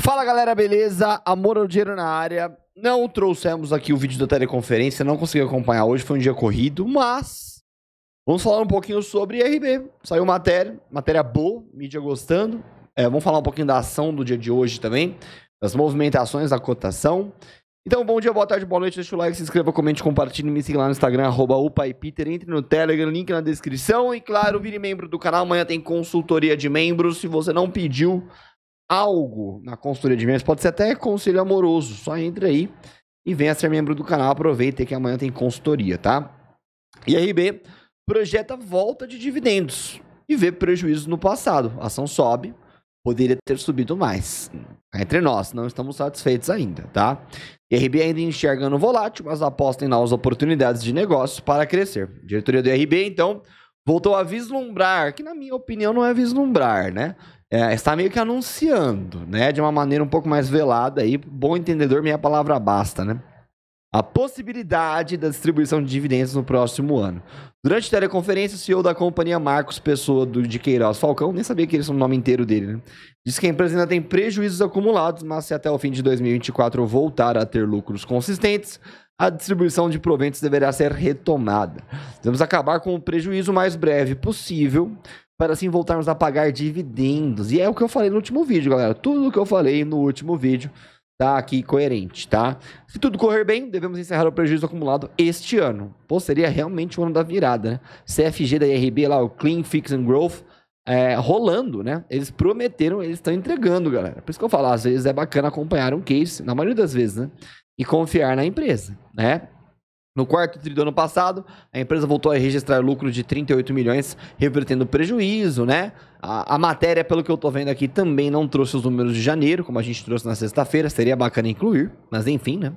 Fala galera, beleza? Amor ao dinheiro na área. Não trouxemos aqui o vídeo da teleconferência, não consegui acompanhar hoje, foi um dia corrido, mas vamos falar um pouquinho sobre IRB. Saiu matéria, matéria boa, mídia gostando. É, vamos falar um pouquinho da ação do dia de hoje também, das movimentações, da cotação. Então, bom dia, boa tarde, boa noite. Deixa o like, se inscreva, comente, compartilhe, me siga lá no Instagram, arroba entre no Telegram, link na descrição. E claro, vire membro do canal, amanhã tem consultoria de membros. Se você não pediu, algo na consultoria de vendas, pode ser até conselho amoroso, só entre aí e venha ser membro do canal. Aproveita que amanhã tem consultoria, tá? E RB projeta volta de dividendos e vê prejuízos no passado. A ação sobe, poderia ter subido mais. Entre nós, não estamos satisfeitos ainda, tá? E RB ainda enxerga no volátil, mas aposta em novas oportunidades de negócios para crescer. diretoria do RB, então, voltou a vislumbrar, que na minha opinião não é vislumbrar, né? é, está meio que anunciando, né? De uma maneira um pouco mais velada aí, bom entendedor, minha palavra basta, né? A possibilidade da distribuição de dividendos no próximo ano. Durante a teleconferência, o CEO da companhia Marcos Pessoa do, de Queiroz Falcão, nem sabia que eles são o nome inteiro dele, né? Diz que a empresa ainda tem prejuízos acumulados, mas se até o fim de 2024 voltar a ter lucros consistentes, a distribuição de proventos deverá ser retomada. Vamos acabar com o prejuízo o mais breve possível, para assim voltarmos a pagar dividendos. E é o que eu falei no último vídeo, galera. Tudo que eu falei no último vídeo tá aqui coerente, tá? Se tudo correr bem, devemos encerrar o prejuízo acumulado este ano. Pô, seria realmente o ano da virada, né? CFG da IRB lá, o Clean, Fix and Growth, é, rolando, né? Eles prometeram, eles estão entregando, galera. Por isso que eu falo, às vezes é bacana acompanhar um case, na maioria das vezes, né? E confiar na empresa, né? No quarto trimestre do ano passado, a empresa voltou a registrar lucro de 38 milhões, revertendo prejuízo, né? A, a matéria, pelo que eu tô vendo aqui, também não trouxe os números de janeiro, como a gente trouxe na sexta-feira, seria bacana incluir, mas enfim, né?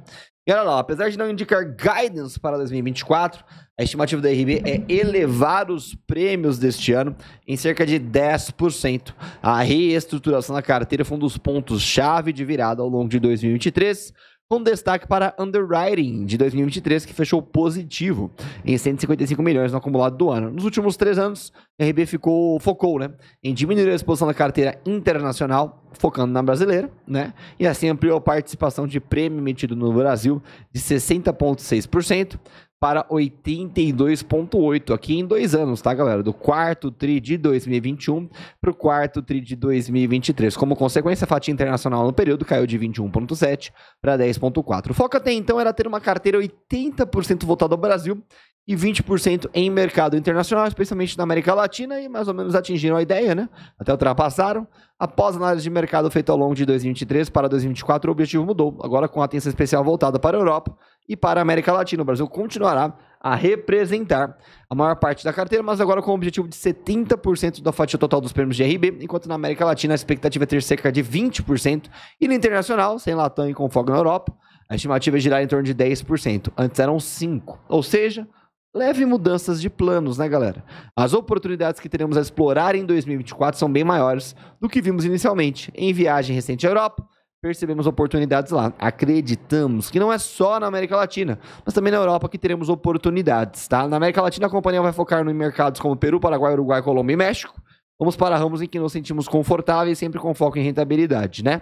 E olha lá, apesar de não indicar guidance para 2024, a estimativa da RB é elevar os prêmios deste ano em cerca de 10%. A reestruturação da carteira foi um dos pontos-chave de virada ao longo de 2023, com destaque para Underwriting de 2023, que fechou positivo em 155 milhões no acumulado do ano. Nos últimos três anos, a RB ficou, focou né, em diminuir a exposição da carteira internacional, focando na brasileira, né, e assim ampliou a participação de prêmio emitido no Brasil de 60,6%, para 82,8 aqui em dois anos, tá, galera? Do quarto TRI de 2021 para o quarto TRI de 2023. Como consequência, a fatia internacional no período caiu de 21,7 para 10,4. O foco até então era ter uma carteira 80% voltada ao Brasil e 20% em mercado internacional, especialmente na América Latina, e mais ou menos atingiram a ideia, né? Até ultrapassaram. Após análise de mercado feita ao longo de 2023 para 2024, o objetivo mudou, agora com atenção especial voltada para a Europa e para a América Latina. O Brasil continuará a representar a maior parte da carteira, mas agora com o objetivo de 70% da fatia total dos prêmios de RB, enquanto na América Latina a expectativa é ter cerca de 20%, e no internacional, sem Latam e com foco na Europa, a estimativa é girar em torno de 10%. Antes eram 5%. Ou seja, leve mudanças de planos, né, galera? As oportunidades que teremos a explorar em 2024 são bem maiores do que vimos inicialmente. Em viagem recente à Europa, percebemos oportunidades lá. Acreditamos que não é só na América Latina, mas também na Europa que teremos oportunidades, tá? Na América Latina, a companhia vai focar em mercados como Peru, Paraguai, Uruguai, Colômbia e México. Vamos para ramos em que nos sentimos confortáveis, sempre com foco em rentabilidade, né?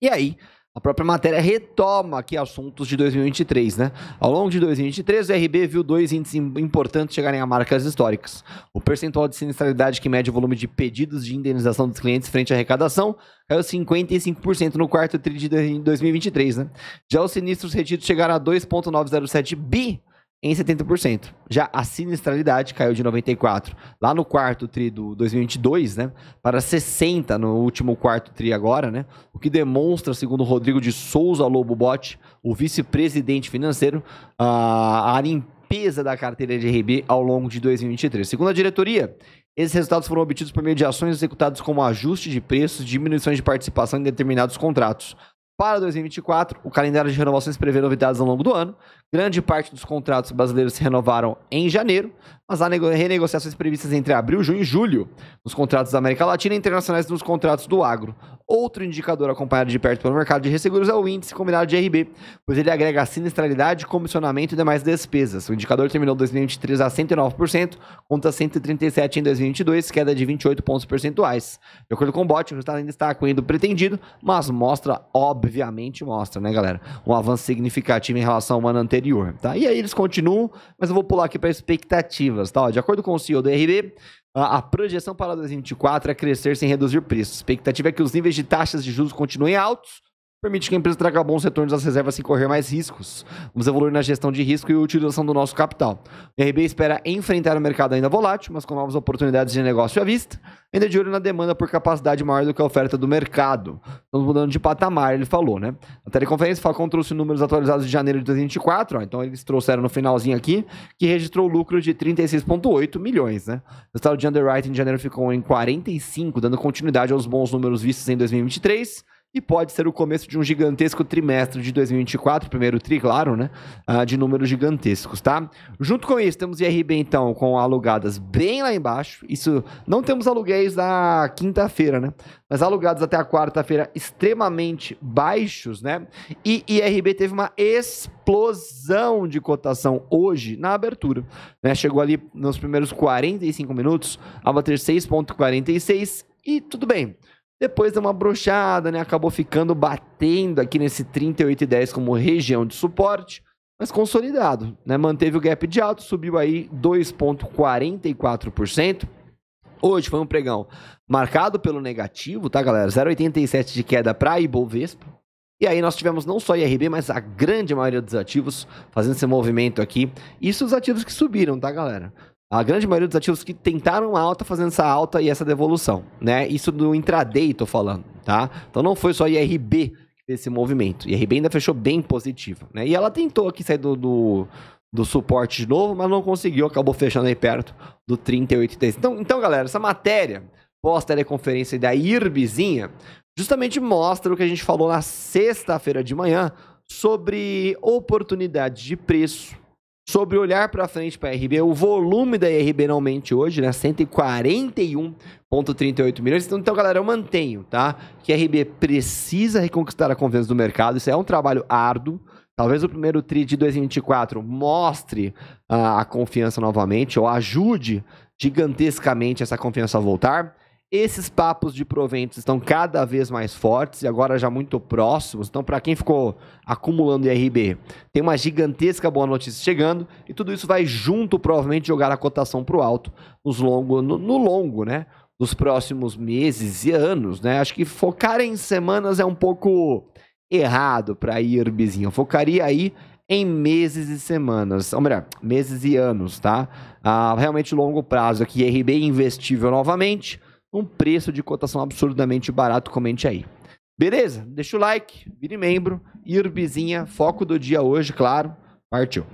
E aí, a própria matéria retoma aqui assuntos de 2023, né? Ao longo de 2023, o RB viu dois índices importantes chegarem a marcas históricas. O percentual de sinistralidade que mede o volume de pedidos de indenização dos clientes frente à arrecadação caiu 55% no quarto trimestre de 2023, né? Já os sinistros retidos chegaram a 2,907 bi em 70%. Já a sinistralidade caiu de 94 lá no quarto tri do 2022, né, para 60 no último quarto tri agora, né? O que demonstra, segundo Rodrigo de Souza Lobo Botti, o vice-presidente financeiro, a limpeza da carteira de RB ao longo de 2023. Segundo a diretoria, esses resultados foram obtidos por meio de ações executadas como ajuste de preços, diminuições de participação em determinados contratos, para 2024, o calendário de renovações prevê novidades ao longo do ano. Grande parte dos contratos brasileiros se renovaram em janeiro, mas há renegociações previstas entre abril, junho e julho nos contratos da América Latina e internacionais nos contratos do agro. Outro indicador acompanhado de perto pelo mercado de resseguros é o índice combinado de RB, pois ele agrega sinistralidade, comissionamento e demais despesas. O indicador terminou 2023 a 109%, conta 137% em 2022, queda de 28 pontos percentuais. De acordo com o bot, o resultado ainda está aquém do pretendido, mas mostra óbvio obviamente mostra, né, galera, um avanço significativo em relação ao ano anterior, tá? E aí eles continuam, mas eu vou pular aqui para expectativas, tá? de acordo com o CEO do RB, a, a projeção para 2024 é crescer sem reduzir preços. A expectativa é que os níveis de taxas de juros continuem altos, permite que a empresa traga bons retornos às reservas sem correr mais riscos. Vamos evoluir na gestão de risco e utilização do nosso capital. O RB espera enfrentar o mercado ainda volátil, mas com novas oportunidades de negócio à vista, ainda de olho na demanda por capacidade maior do que a oferta do mercado. Estamos mudando de patamar, ele falou, né? Na teleconferência, Falcão trouxe números atualizados de janeiro de 2024, ó, então eles trouxeram no finalzinho aqui, que registrou lucro de 36,8 milhões, né? O estado de underwriting de janeiro ficou em 45, dando continuidade aos bons números vistos em 2023 e pode ser o começo de um gigantesco trimestre de 2024, primeiro tri, claro, né? Ah, de números gigantescos, tá? Junto com isso, temos IRB então com alugadas bem lá embaixo. Isso não temos aluguéis da quinta-feira, né? Mas alugados até a quarta-feira extremamente baixos, né? E IRB teve uma explosão de cotação hoje na abertura, né? Chegou ali nos primeiros 45 minutos a bater 6.46 e tudo bem. Depois deu uma brochada, né? Acabou ficando batendo aqui nesse 38,10 como região de suporte, mas consolidado, né? Manteve o gap de alto, subiu aí 2,44%. Hoje foi um pregão marcado pelo negativo, tá, galera? 0,87 de queda para Ibovespa. E aí nós tivemos não só IRB, mas a grande maioria dos ativos fazendo esse movimento aqui. Isso os ativos que subiram, tá, galera? A grande maioria dos ativos que tentaram uma alta fazendo essa alta e essa devolução, né? Isso do intraday, tô falando, tá? Então não foi só a IRB que fez esse movimento. A IRB ainda fechou bem positiva, né? E ela tentou aqui sair do, do, do suporte de novo, mas não conseguiu, acabou fechando aí perto do 38,10. Então, então, galera, essa matéria pós-teleconferência da IRBzinha justamente mostra o que a gente falou na sexta-feira de manhã sobre oportunidade de preço sobre olhar para frente para a IRB. O volume da IRB não aumente hoje, né? 141,38 milhões. Então, então, galera, eu mantenho, tá? Que a IRB precisa reconquistar a confiança do mercado. Isso é um trabalho árduo. Talvez o primeiro TRI de 2024 mostre uh, a confiança novamente ou ajude gigantescamente essa confiança a voltar. Esses papos de proventos estão cada vez mais fortes e agora já muito próximos. Então, para quem ficou acumulando IRB, tem uma gigantesca boa notícia chegando e tudo isso vai junto, provavelmente, jogar a cotação para o alto nos longo, no, no longo, né? Dos próximos meses e anos, né? Acho que focar em semanas é um pouco errado para IRBzinho. Eu focaria aí em meses e semanas, ou melhor, meses e anos, tá? Ah, realmente longo prazo aqui, IRB investível novamente um preço de cotação absurdamente barato, comente aí. Beleza? Deixa o like, vire membro, irbizinha, foco do dia hoje, claro. Partiu.